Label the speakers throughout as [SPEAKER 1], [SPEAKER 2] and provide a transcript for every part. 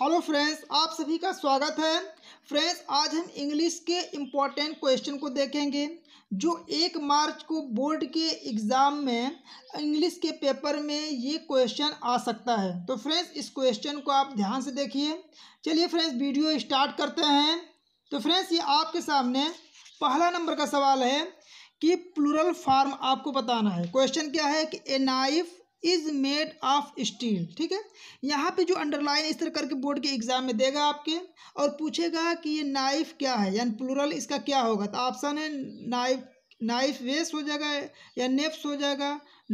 [SPEAKER 1] hello friends आप सभी का स्वागत है फ्रेंड्स आज हम इंग्लिश के इम्पॉर्टेंट क्वेश्चन को देखेंगे जो एक मार्च को बोर्ड के एग्ज़ाम में इंग्लिश के पेपर में ये क्वेश्चन आ सकता है तो फ्रेंड्स इस क्वेश्चन को आप ध्यान से देखिए चलिए फ्रेंड्स वीडियो स्टार्ट करते हैं तो फ्रेंड्स ये आपके सामने पहला नंबर का सवाल है कि प्लूरल फार्म आपको बताना है क्वेश्चन क्या है कि a knife is made of steel ठीक है यहाँ पे जो अंडरलाइन इस तरह करके बोर्ड के एग्जाम में देगा आपके और पूछेगा कि ये नाइफ क्या है यानी प्लूरल इसका क्या होगा तो ऑप्शन है नाइफ नाइफ वेस हो जाएगा या नेफ्स हो जाएगा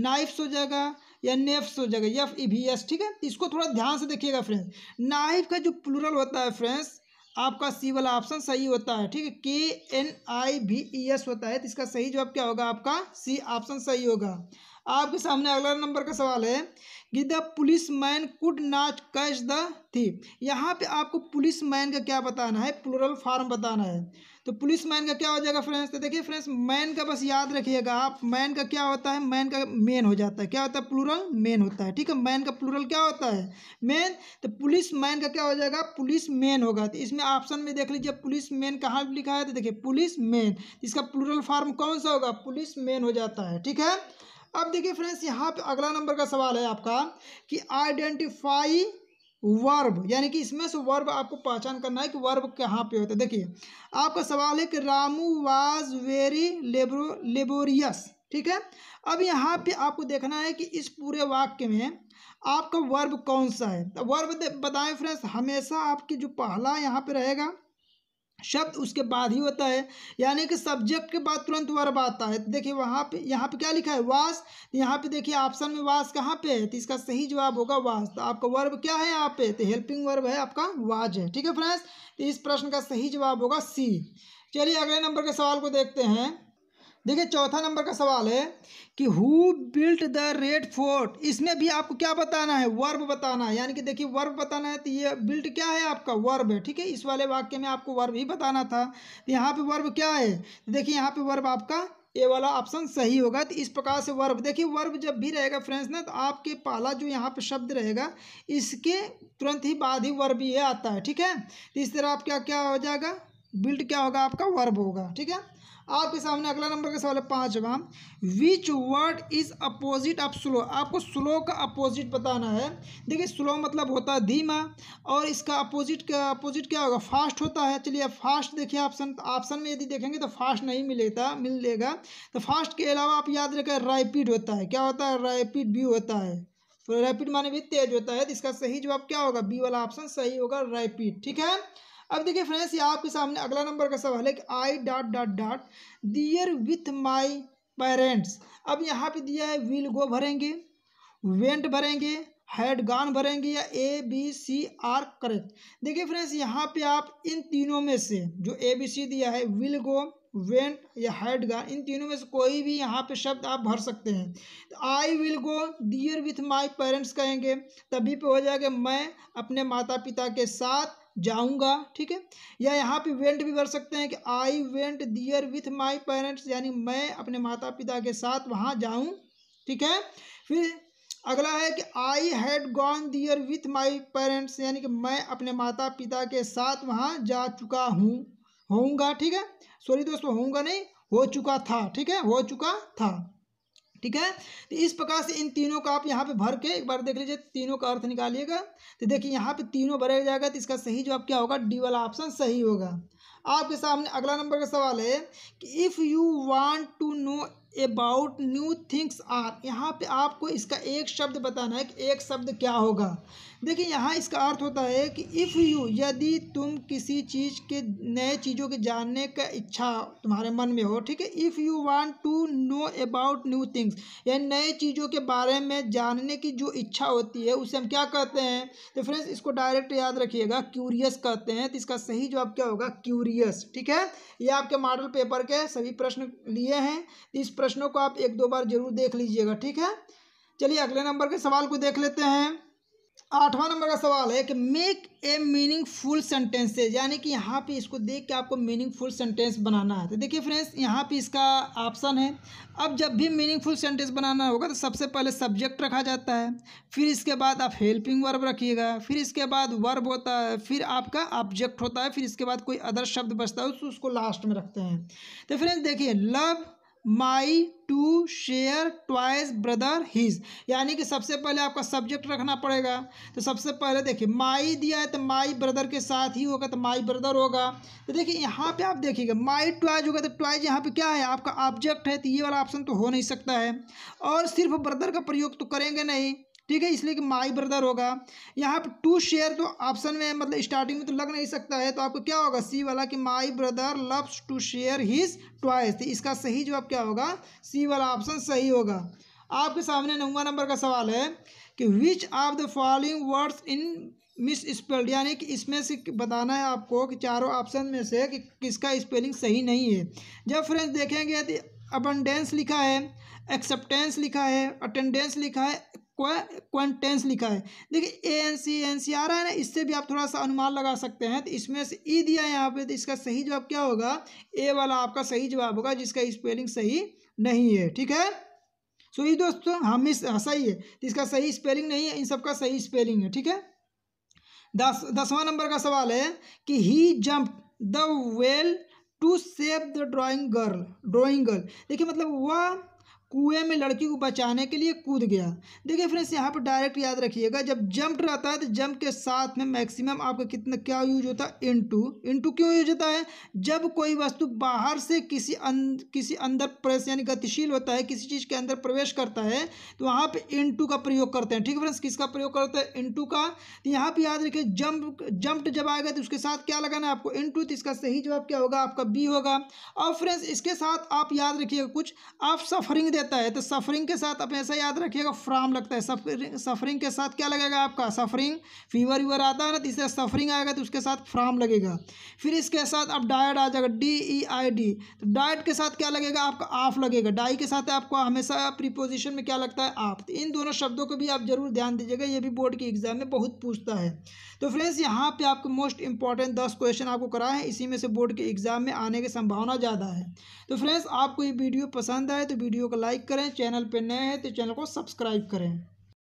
[SPEAKER 1] नाइफ्स हो जाएगा या नेफ्स हो जाएगा यफ ई भी एस ठीक है तो इसको थोड़ा ध्यान से देखिएगा फ्रेंड्स नाइफ का जो प्लूरल होता है फ्रेंड्स आपका सी वाला ऑप्शन सही होता है ठीक है के एन आई भी ई एस होता है तो इसका सही जवाब क्या होगा आपका सी ऑप्शन सही होगा आपके सामने अगला नंबर का सवाल है कि the policeman could not catch the thief यहाँ पे आपको पुलिस मैन का क्या बताना है प्लूरल फार्म बताना है तो पुलिस मैन का क्या हो जाएगा फ्रेंड्स तो देखिए फ्रेंड्स मैन का बस याद रखिएगा आप मैन का क्या होता है मैन का मेन हो जाता है क्या होता है प्लूरल मेन होता है ठीक है मैन का प्लूरल क्या होता है मेन तो पुलिस मैन का क्या हो जाएगा पुलिस मेन होगा तो इसमें ऑप्शन में देख लीजिए पुलिस मैन कहाँ लिखा है तो देखिए पुलिस मैन इसका प्लूरल फार्म कौन सा होगा पुलिस मैन हो जाता है ठीक है अब देखिए फ्रेंड्स यहाँ पे अगला नंबर का सवाल है आपका कि आइडेंटिफाई वर्ब यानी कि इसमें से वर्ब आपको पहचान करना है कि वर्ब कहाँ पे होता है देखिए आपका सवाल है कि Ramu was very labour laborious ठीक है अब यहाँ पे आपको देखना है कि इस पूरे वाक्य में आपका वर्ब कौन सा है वर्ब तो बताएं फ्रेंड्स हमेशा आपकी जो पहला यहाँ पे रहेगा शब्द उसके बाद ही होता है यानी कि सब्जेक्ट के बाद तुरंत वर्ब आता है तो देखिए वहाँ पे यहाँ पे क्या लिखा है वास तो यहाँ पे देखिए ऑप्शन में वास कहाँ पे है तो इसका सही जवाब होगा वास तो आपका वर्ब क्या है यहाँ पे तो हेल्पिंग वर्ब है आपका वाज है ठीक है फ्रेंड्स तो इस प्रश्न का सही जवाब होगा सी चलिए अगले नंबर के सवाल को देखते हैं देखिए चौथा नंबर का सवाल है कि who built the Red Fort इसमें भी आपको क्या बताना है वर्ब बताना है यानी कि देखिए वर्ब बताना है तो ये बिल्ट क्या है आपका वर्ब है ठीक है इस वाले वाक्य में आपको वर्ब ही बताना था तो यहाँ पे वर्ब क्या है देखिए यहाँ पे वर्ब आपका ये वाला ऑप्शन सही होगा तो इस प्रकार से वर्ब देखिए वर्ब जब भी रहेगा फ्रेंड्स ना तो आपके पहला जो यहाँ पे शब्द रहेगा इसके तुरंत ही बाद ही वर्ब ये आता है ठीक है तो इस तरह आप क्या क्या हो जाएगा बिल्ट क्या होगा आपका वर्ब होगा ठीक है आपके सामने अगला नंबर का सवाल है पाँचवा which word is opposite of slow आपको स्लो का अपोजिट बताना है देखिए स्लो मतलब होता है धीमा और इसका अपोजिट का अपोजिट क्या होगा फास्ट होता है चलिए फास्ट देखिए ऑप्शन ऑप्शन में यदि देखेंगे तो फास्ट नहीं मिलेगा मिलेगा तो फास्ट के अलावा आप याद रखें रैपिड होता है क्या होता है रैपिड भी होता है तो रैपिड माने भी तेज होता है तो इसका सही जवाब क्या होगा बी वाला ऑप्शन सही होगा रैपिड ठीक है अब देखिए फ्रेंड्स ये आपके सामने अगला नंबर का सवाल है कि I dot dot dot there with my parents अब यहाँ पे दिया है विल गो भरेंगे वेंट भरेंगे हेड गान भरेंगे या A B C are correct देखिए फ्रेंड्स यहाँ पे आप इन तीनों में से जो ए बी सी दिया है विल गो वेंट या हेड गान इन तीनों में से कोई भी यहाँ पे शब्द आप भर सकते हैं तो I will go there with my parents कहेंगे तभी पे हो जाएगा मैं अपने माता पिता के साथ जाऊंगा ठीक है या यहाँ पे वेंट भी कर सकते हैं कि I went there with my parents यानी मैं अपने माता पिता के साथ वहाँ जाऊँ ठीक है फिर अगला है कि I had gone there with my parents यानी कि मैं अपने माता पिता के साथ वहाँ जा चुका हूँ होऊंगा ठीक है सॉरी दोस्तों होऊंगा नहीं हो चुका था ठीक है हो चुका था ठीक है तो इस प्रकार से इन तीनों का आप यहाँ पे भर के एक बार देख लीजिए तीनों का अर्थ निकालिएगा तो देखिए यहाँ पे तीनों भरा जाएगा तो इसका सही जवाब क्या होगा डी वाला ऑप्शन सही होगा आपके सामने अगला नंबर का सवाल है कि if you want to know about new things are यहाँ पे आपको इसका एक शब्द बताना है कि एक शब्द क्या होगा देखिए यहाँ इसका अर्थ होता है कि इफ़ यू यदि तुम किसी चीज़ के नए चीज़ों के जानने का इच्छा तुम्हारे मन में हो ठीक है if you want to know about new things यानी नए चीज़ों के बारे में जानने की जो इच्छा होती है उसे हम क्या कहते हैं तो फ्रेंड्स इसको डायरेक्ट याद रखिएगा क्यूरियस कहते हैं तो इसका सही जवाब क्या होगा क्यूरियस ठीक है ये आपके मॉडल पेपर के सभी प्रश्न लिए हैं इस प्रश्नों को आप एक दो बार जरूर देख लीजिएगा ठीक है चलिए अगले नंबर के सवाल को देख लेते हैं आठवां नंबर का सवाल है कि मेक ए मीनिंगफुल सेंटेंसेज यानी कि यहाँ पे इसको देख के आपको मीनिंगफुल सेंटेंस बनाना है तो देखिए फ्रेंड्स यहाँ पे इसका ऑप्शन है अब जब भी मीनिंगफुल सेंटेंस बनाना होगा तो सबसे पहले सब्जेक्ट रखा जाता है फिर इसके बाद आप हेल्पिंग वर्ब रखिएगा फिर इसके बाद वर्ब होता है फिर आपका ऑब्जेक्ट होता है फिर इसके बाद कोई अदर शब्द बचता है उसको लास्ट में रखते हैं तो फ्रेंड्स देखिए love my to share twice brother his यानी कि सबसे पहले आपका सब्जेक्ट रखना पड़ेगा तो सबसे पहले देखिए माई दिया है तो माई ब्रदर के साथ ही होगा तो माई ब्रदर होगा तो देखिए यहाँ पे आप देखिएगा माई ट्वाइज होगा तो ट्वाइज यहाँ पे क्या है आपका ऑब्जेक्ट है तो ये वाला ऑप्शन तो हो नहीं सकता है और सिर्फ ब्रदर का प्रयोग तो करेंगे नहीं ठीक है इसलिए कि माई ब्रदर होगा यहाँ पर टू शेयर तो ऑप्शन में मतलब स्टार्टिंग में तो लग नहीं सकता है तो आपको क्या होगा सी वाला कि my brother loves to share his twice इसका सही जवाब क्या होगा सी वाला ऑप्शन सही होगा आपके सामने नौवा नंबर का सवाल है कि which of the following words in misspelled यानी कि इसमें से बताना है आपको कि चारों ऑप्शन में से कि किसका स्पेलिंग सही नहीं है जब फ्रेंड्स देखेंगे तो अबंडेंस लिखा है एक्सेप्टेंस लिखा है अटेंडेंस लिखा है क्वेंटेंस लिखा है देखिए A N C N C आ रहा है ना इससे भी आप थोड़ा सा अनुमान लगा सकते हैं तो इसमें से ई e दिया है यहाँ पे तो इसका सही जवाब क्या होगा ए वाला आपका सही जवाब होगा जिसका स्पेलिंग सही नहीं है ठीक है सो ये दोस्तों हम इस हाँ, सही है तो इसका सही स्पेलिंग नहीं है इन सबका सही स्पेलिंग है ठीक है दस दसवां नंबर का सवाल है कि he jump the well to save the drowning girl drowning girl देखिए मतलब वह कुएं में लड़की को बचाने के लिए कूद गया देखिए फ्रेंड्स यहाँ पर डायरेक्ट याद रखिएगा जब जंप रहता है तो जंप के साथ में मैक्सिमम आपका कितना क्या यूज होता है इन टू क्यों यूज होता है जब कोई वस्तु बाहर से किसी अं, किसी अंदर प्रवेश यानी गतिशील होता है किसी चीज़ के अंदर प्रवेश करता है तो वहाँ इन टू का प्रयोग करते हैं ठीक है फ्रेंड्स किसका प्रयोग करते हैं टू का तो यहाँ पर याद रखिए जंप जंप्ट जब आएगा तो उसके साथ क्या लगाना है आपको टू तो इसका सही जवाब क्या होगा आपका बी होगा और फ्रेंड्स इसके साथ आप याद रखिएगा कुछ आप सफरिंग दे देता है तो सफरिंग के साथ आप ऐसा याद रखिएगा फ्राम लगता है सफरिंग सफरिंग के साथ क्या लगेगा आपका सफरिंग फीवर वीवर आता है ना तीसरा सफरिंग आएगा तो उसके साथ फ्राम लगेगा फिर इसके साथ आप डायट आ जाएगा डी ई आई डी तो डायट के साथ क्या लगेगा आपका आफ लगेगा डाई के साथ आपको हमेशा प्रीपोजिशन में क्या लगता है आप तो इन दोनों शब्दों को भी आप जरूर ध्यान दीजिएगा ये भी बोर्ड की एग्जाम में बहुत पूछता है तो फ्रेंड्स यहाँ पर आपको मोस्ट इंपॉर्टेंट दस क्वेश्चन आपको कराए हैं इसी में से बोर्ड के एग्जाम में आने की संभावना ज़्यादा है तो फ्रेंड्स आपको ये वीडियो पसंद आए तो वीडियो को लाइक लाइक करें चैनल पर नए हैं तो चैनल को सब्सक्राइब करें